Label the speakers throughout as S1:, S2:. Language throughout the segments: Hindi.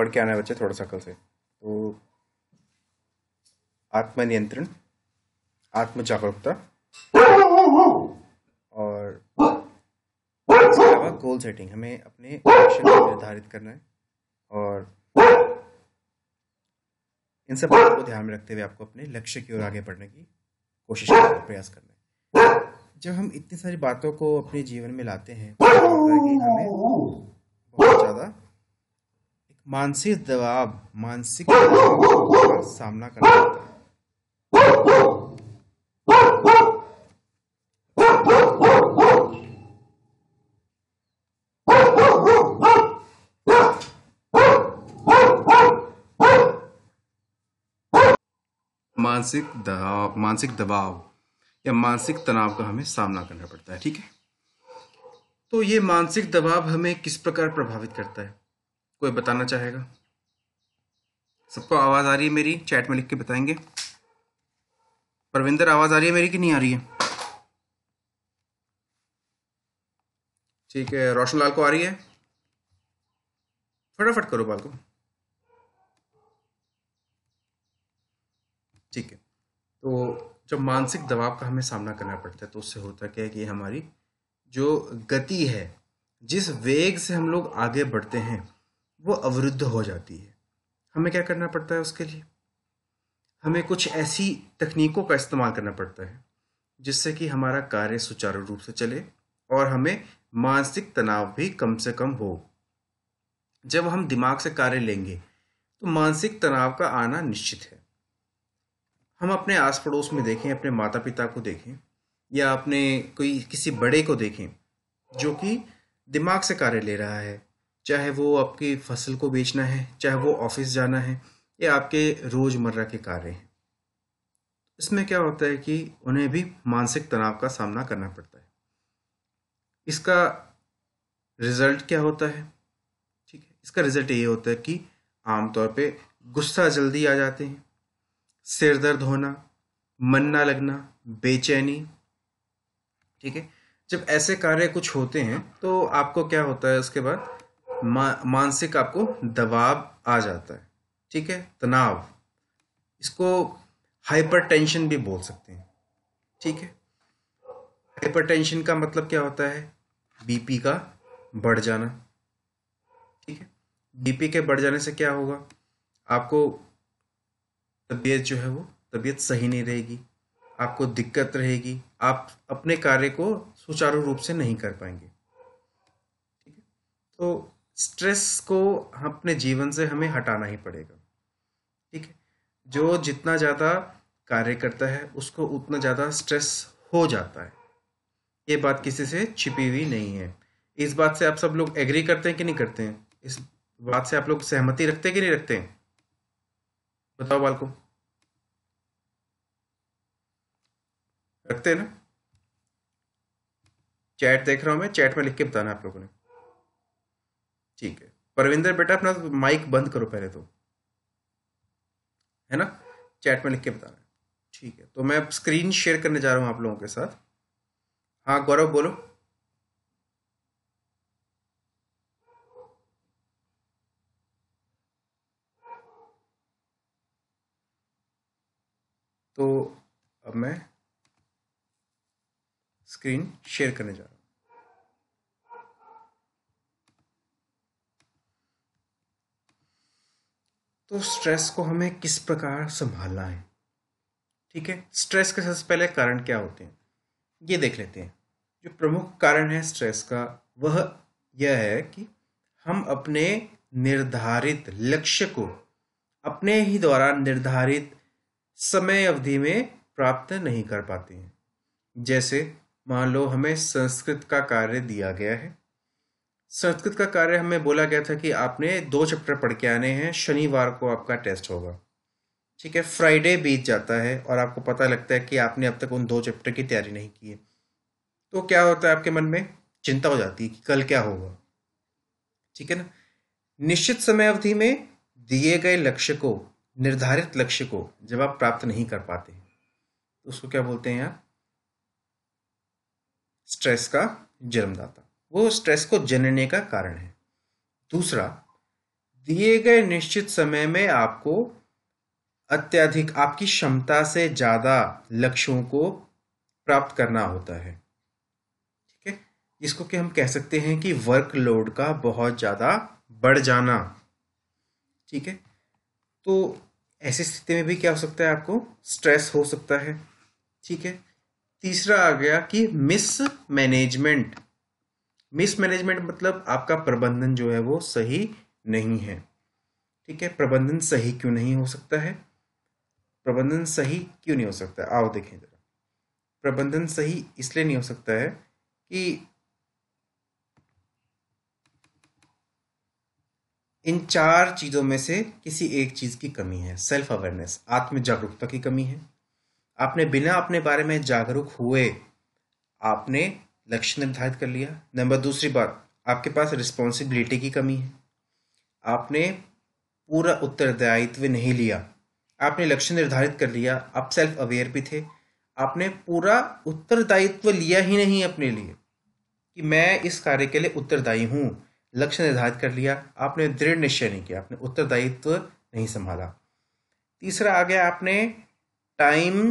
S1: पढ़ के आना है बच्चे थोड़ा सा कल से तो आत्मनियंत्रण आत्म जागरूकता और इसके अलावा गोल सेटिंग हमें अपने एक्शन को निर्धारित करना है और इन सब बातों को ध्यान में रखते हुए आपको अपने लक्ष्य की ओर आगे बढ़ने की कोशिश करना प्रयास करना है जब हम इतनी सारी बातों को अपने जीवन में लाते हैं तो हमें बहुत ज़्यादा मानसिक दबाव मानसिक का सामना करना पड़ता है मानसिक दबाव मानसिक दबाव या मानसिक तनाव का हमें सामना करना पड़ता है ठीक है तो ये मानसिक दबाव हमें किस प्रकार प्रभावित करता है कोई बताना चाहेगा सबको आवाज़ आ रही है मेरी चैट में लिख के बताएंगे परविंदर आवाज़ आ रही है मेरी कि नहीं आ रही है ठीक है रोशन लाल को आ रही है फटाफट करो बाल को ठीक है तो जब मानसिक दबाव का हमें सामना करना पड़ता है तो उससे होता क्या है कि हमारी जो गति है जिस वेग से हम लोग आगे बढ़ते हैं वो अवरुद्ध हो जाती है हमें क्या करना पड़ता है उसके लिए हमें कुछ ऐसी तकनीकों का इस्तेमाल करना पड़ता है जिससे कि हमारा कार्य सुचारू रूप से चले और हमें मानसिक तनाव भी कम से कम हो जब हम दिमाग से कार्य लेंगे तो मानसिक तनाव का आना निश्चित है हम अपने आस पड़ोस में देखें अपने माता पिता को देखें या अपने कोई किसी बड़े को देखें जो कि दिमाग से कार्य ले रहा है चाहे वो आपकी फसल को बेचना है चाहे वो ऑफिस जाना है या आपके रोज़मर्रा के कार्य हैं इसमें क्या होता है कि उन्हें भी मानसिक तनाव का सामना करना पड़ता है इसका रिजल्ट क्या होता है ठीक है इसका रिजल्ट ये होता है कि आमतौर पे गुस्सा जल्दी आ जाते हैं सिर दर्द होना मन ना लगना बेचैनी ठीक है जब ऐसे कार्य कुछ होते हैं तो आपको क्या होता है उसके बाद मानसिक आपको दबाव आ जाता है ठीक है तनाव इसको हाइपरटेंशन भी बोल सकते हैं ठीक है हाइपरटेंशन का मतलब क्या होता है बीपी का बढ़ जाना ठीक है बीपी के बढ़ जाने से क्या होगा आपको तबीयत जो है वो तबीयत सही नहीं रहेगी आपको दिक्कत रहेगी आप अपने कार्य को सुचारू रूप से नहीं कर पाएंगे ठीक है तो स्ट्रेस को अपने जीवन से हमें हटाना ही पड़ेगा ठीक है जो जितना ज़्यादा कार्य करता है उसको उतना ज़्यादा स्ट्रेस हो जाता है ये बात किसी से छिपी हुई नहीं है इस बात से आप सब लोग एग्री करते हैं कि नहीं करते हैं इस बात से आप लोग सहमति रखते हैं कि नहीं रखते हैं बताओ बाल को रखते हैं ना चैट देख रहा हूं मैं चैट में लिख के बताना आप लोगों ने ठीक है परविंदर बेटा अपना तो माइक बंद करो पहले तो है ना चैट में लिख के बताना ठीक है तो मैं स्क्रीन शेयर करने जा रहा हूँ आप लोगों के साथ हाँ गौरव बोलो तो अब मैं स्क्रीन शेयर करने जा रहा हूँ तो स्ट्रेस को हमें किस प्रकार संभालना है ठीक है स्ट्रेस के सबसे पहले कारण क्या होते हैं ये देख लेते हैं जो प्रमुख कारण है स्ट्रेस का वह यह है कि हम अपने निर्धारित लक्ष्य को अपने ही द्वारा निर्धारित समय अवधि में प्राप्त नहीं कर पाते हैं जैसे मान लो हमें संस्कृत का कार्य दिया गया है संस्कृत का कार्य हमें बोला गया था कि आपने दो चैप्टर पढ़ के आने हैं शनिवार को आपका टेस्ट होगा ठीक है फ्राइडे बीत जाता है और आपको पता लगता है कि आपने अब तक उन दो चैप्टर की तैयारी नहीं की है तो क्या होता है आपके मन में चिंता हो जाती है कि कल क्या होगा ठीक है ना निश्चित समय अवधि में दिए गए लक्ष्य को निर्धारित लक्ष्य को जब आप प्राप्त नहीं कर पाते तो उसको क्या बोलते हैं आप स्ट्रेस का जन्मदाता वो स्ट्रेस को जनने का कारण है दूसरा दिए गए निश्चित समय में आपको अत्यधिक आपकी क्षमता से ज़्यादा लक्ष्यों को प्राप्त करना होता है ठीक है इसको कि हम कह सकते हैं कि वर्कलोड का बहुत ज़्यादा बढ़ जाना ठीक है तो ऐसी स्थिति में भी क्या हो सकता है आपको स्ट्रेस हो सकता है ठीक है तीसरा आ गया कि मिस मैनेजमेंट मिसमैनेजमेंट मतलब आपका प्रबंधन जो है वो सही नहीं है ठीक है प्रबंधन सही क्यों नहीं हो सकता है प्रबंधन सही क्यों नहीं हो सकता आओ देखें जरा प्रबंधन सही इसलिए नहीं हो सकता है कि इन चार चीज़ों में से किसी एक चीज़ की कमी है सेल्फ अवेयरनेस आत्म जागरूकता की कमी है आपने बिना अपने बारे में जागरूक हुए आपने लक्ष्य निर्धारित कर लिया नंबर दूसरी बात आपके पास रिस्पॉन्सिबिलिटी की कमी है आपने पूरा उत्तरदायित्व नहीं लिया आपने लक्ष्य निर्धारित कर लिया आप सेल्फ अवेयर भी थे आपने पूरा उत्तरदायित्व लिया ही नहीं अपने लिए कि मैं इस कार्य के लिए उत्तरदायी हूँ लक्ष्य निर्धारित कर लिया आपने दृढ़ निश्चय नहीं किया आपने उत्तरदायित्व नहीं संभाला तीसरा आ गया आपने टाइम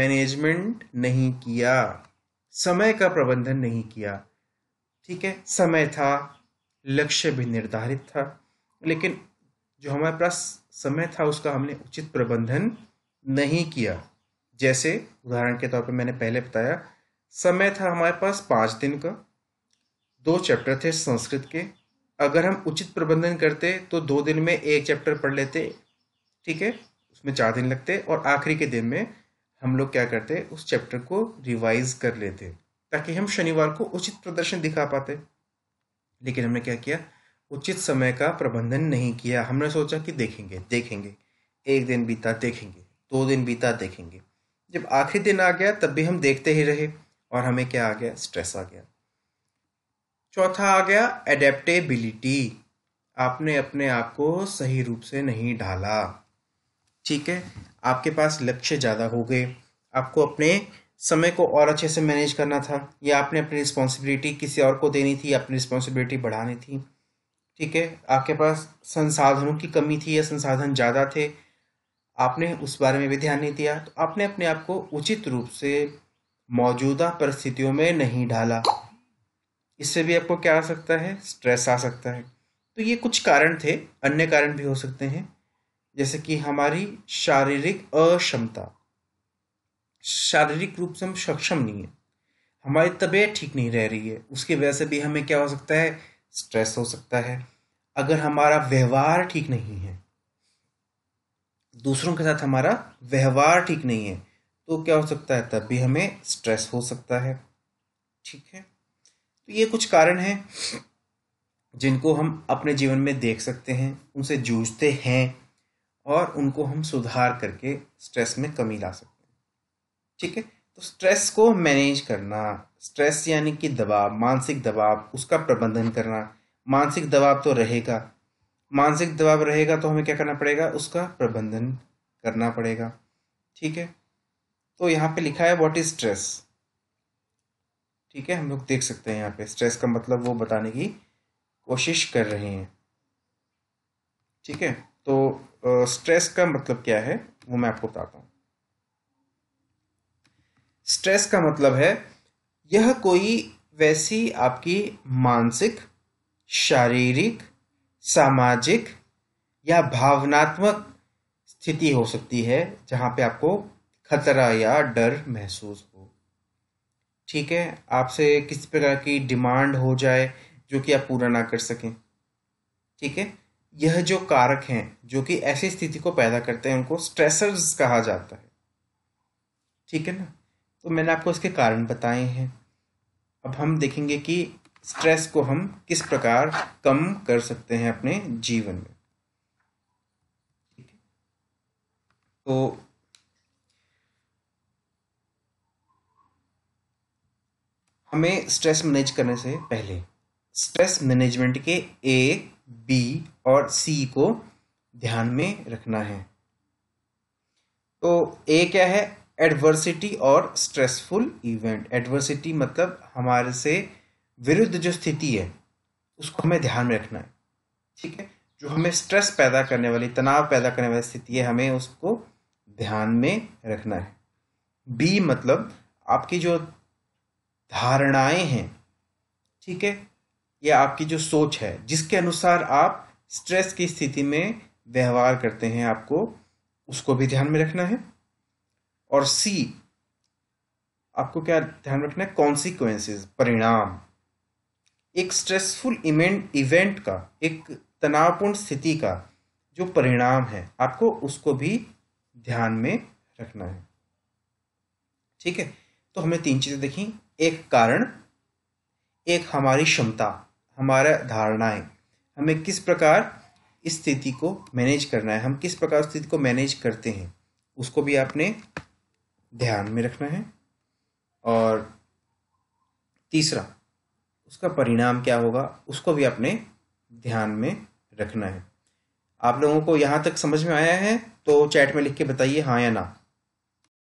S1: मैनेजमेंट नहीं किया समय का प्रबंधन नहीं किया ठीक है समय था लक्ष्य भी निर्धारित था लेकिन जो हमारे पास समय था उसका हमने उचित प्रबंधन नहीं किया जैसे उदाहरण के तौर पर मैंने पहले बताया समय था हमारे पास पाँच दिन का दो चैप्टर थे संस्कृत के अगर हम उचित प्रबंधन करते तो दो दिन में एक चैप्टर पढ़ लेते ठीक है उसमें चार दिन लगते और आखिरी के दिन में हम लोग क्या करते उस चैप्टर को रिवाइज कर लेते ताकि हम शनिवार को उचित प्रदर्शन दिखा पाते लेकिन हमने क्या किया उचित समय का प्रबंधन नहीं किया हमने सोचा कि देखेंगे देखेंगे एक दिन बीता देखेंगे दो दिन बीता देखेंगे जब आखिरी दिन आ गया तब भी हम देखते ही रहे और हमें क्या आ गया स्ट्रेस आ गया चौथा आ गया एडेप्टेबिलिटी आपने अपने आप को सही रूप से नहीं ढाला ठीक है आपके पास लक्ष्य ज़्यादा हो गए आपको अपने समय को और अच्छे से मैनेज करना था या आपने अपनी रिस्पॉन्सिबिलिटी किसी और को देनी थी अपनी रिस्पॉन्सिबिलिटी बढ़ानी थी ठीक है आपके पास संसाधनों की कमी थी या संसाधन ज़्यादा थे आपने उस बारे में भी ध्यान नहीं दिया तो आपने अपने आप को उचित रूप से मौजूदा परिस्थितियों में नहीं ढाला इससे भी आपको क्या आ सकता है स्ट्रेस आ सकता है तो ये कुछ कारण थे अन्य कारण भी हो सकते हैं जैसे कि हमारी शारीरिक अक्षमता शारीरिक रूप से हम सक्षम नहीं है हमारी तबीयत ठीक नहीं रह रही है उसकी वजह से भी हमें क्या हो सकता है स्ट्रेस हो सकता है अगर हमारा व्यवहार ठीक नहीं है दूसरों के साथ हमारा व्यवहार ठीक नहीं है तो क्या हो सकता है तब भी हमें स्ट्रेस हो सकता है ठीक है तो ये कुछ कारण हैं जिनको हम अपने जीवन में देख सकते हैं उनसे जूझते हैं और उनको हम सुधार करके स्ट्रेस में कमी ला सकते हैं ठीक है तो स्ट्रेस को मैनेज करना स्ट्रेस यानी कि दबाव मानसिक दबाव उसका प्रबंधन करना मानसिक दबाव तो रहेगा मानसिक दबाव रहेगा तो हमें क्या करना पड़ेगा उसका प्रबंधन करना पड़ेगा ठीक है तो यहाँ पे लिखा है व्हाट इज स्ट्रेस ठीक है हम लोग देख सकते हैं यहाँ पे स्ट्रेस का मतलब वो बताने की कोशिश कर रहे हैं ठीक है तो स्ट्रेस का मतलब क्या है वो मैं आपको बताता हूं स्ट्रेस का मतलब है यह कोई वैसी आपकी मानसिक शारीरिक सामाजिक या भावनात्मक स्थिति हो सकती है जहाँ पे आपको खतरा या डर महसूस हो ठीक है आपसे किस प्रकार की डिमांड हो जाए जो कि आप पूरा ना कर सकें ठीक है यह जो कारक हैं जो कि ऐसी स्थिति को पैदा करते हैं उनको स्ट्रेसर्स कहा जाता है ठीक है ना तो मैंने आपको इसके कारण बताए हैं अब हम देखेंगे कि स्ट्रेस को हम किस प्रकार कम कर सकते हैं अपने जीवन में ठीक है तो हमें स्ट्रेस मैनेज करने से पहले स्ट्रेस मैनेजमेंट के एक बी और सी को ध्यान में रखना है तो ए क्या है एडवर्सिटी और स्ट्रेसफुल इवेंट एडवर्सिटी मतलब हमारे से विरुद्ध जो स्थिति है उसको हमें ध्यान में रखना है ठीक है जो हमें स्ट्रेस पैदा करने वाली तनाव पैदा करने वाली स्थिति है हमें उसको ध्यान में रखना है बी मतलब आपकी जो धारणाएं हैं ठीक है या आपकी जो सोच है जिसके अनुसार आप स्ट्रेस की स्थिति में व्यवहार करते हैं आपको उसको भी ध्यान में रखना है और सी आपको क्या ध्यान रखना है कॉन्सिक्वेंसेज परिणाम एक स्ट्रेसफुल इवेंट इवेंट का एक तनावपूर्ण स्थिति का जो परिणाम है आपको उसको भी ध्यान में रखना है ठीक है तो हमने तीन चीज़ें देखी एक कारण एक हमारी क्षमता हमारा धारणाएं हमें किस प्रकार इस स्थिति को मैनेज करना है हम किस प्रकार स्थिति को मैनेज करते हैं उसको भी आपने ध्यान में रखना है और तीसरा उसका परिणाम क्या होगा उसको भी आपने ध्यान में रखना है आप लोगों को यहाँ तक समझ में आया है तो चैट में लिख के बताइए हाँ या ना